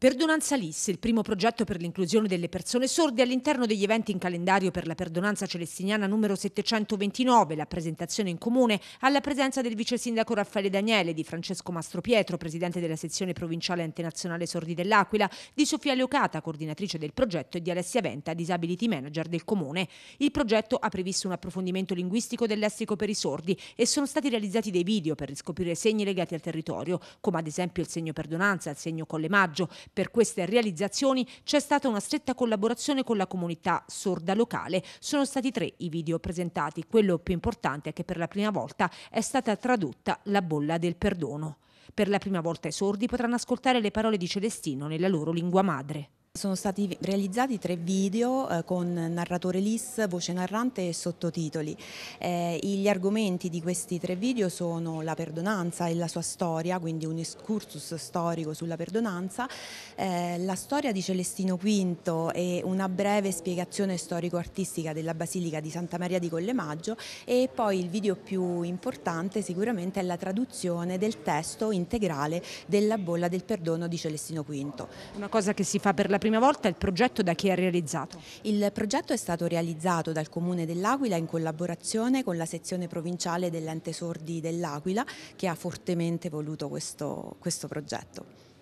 Perdonanza LIS, il primo progetto per l'inclusione delle persone sorde all'interno degli eventi in calendario per la perdonanza celestiniana numero 729, la presentazione in comune alla presenza del vice sindaco Raffaele Daniele, di Francesco Mastro Pietro, presidente della sezione provinciale antinazionale Sordi dell'Aquila, di Sofia Leocata, coordinatrice del progetto, e di Alessia Venta, disability manager del comune. Il progetto ha previsto un approfondimento linguistico del lessico per i sordi e sono stati realizzati dei video per riscoprire segni legati al territorio, come ad esempio il segno perdonanza, il segno collemaggio, per queste realizzazioni c'è stata una stretta collaborazione con la comunità sorda locale. Sono stati tre i video presentati. Quello più importante è che per la prima volta è stata tradotta la bolla del perdono. Per la prima volta i sordi potranno ascoltare le parole di Celestino nella loro lingua madre. Sono stati realizzati tre video eh, con narratore LIS, voce narrante e sottotitoli. Eh, gli argomenti di questi tre video sono la perdonanza e la sua storia, quindi un excursus storico sulla perdonanza, eh, la storia di Celestino V e una breve spiegazione storico-artistica della Basilica di Santa Maria di Collemaggio e poi il video più importante sicuramente è la traduzione del testo integrale della bolla del perdono di Celestino V. Una cosa che si fa per la prima prima volta il progetto da chi ha realizzato? Il progetto è stato realizzato dal Comune dell'Aquila in collaborazione con la sezione provinciale dell'ente sordi dell'Aquila che ha fortemente voluto questo, questo progetto.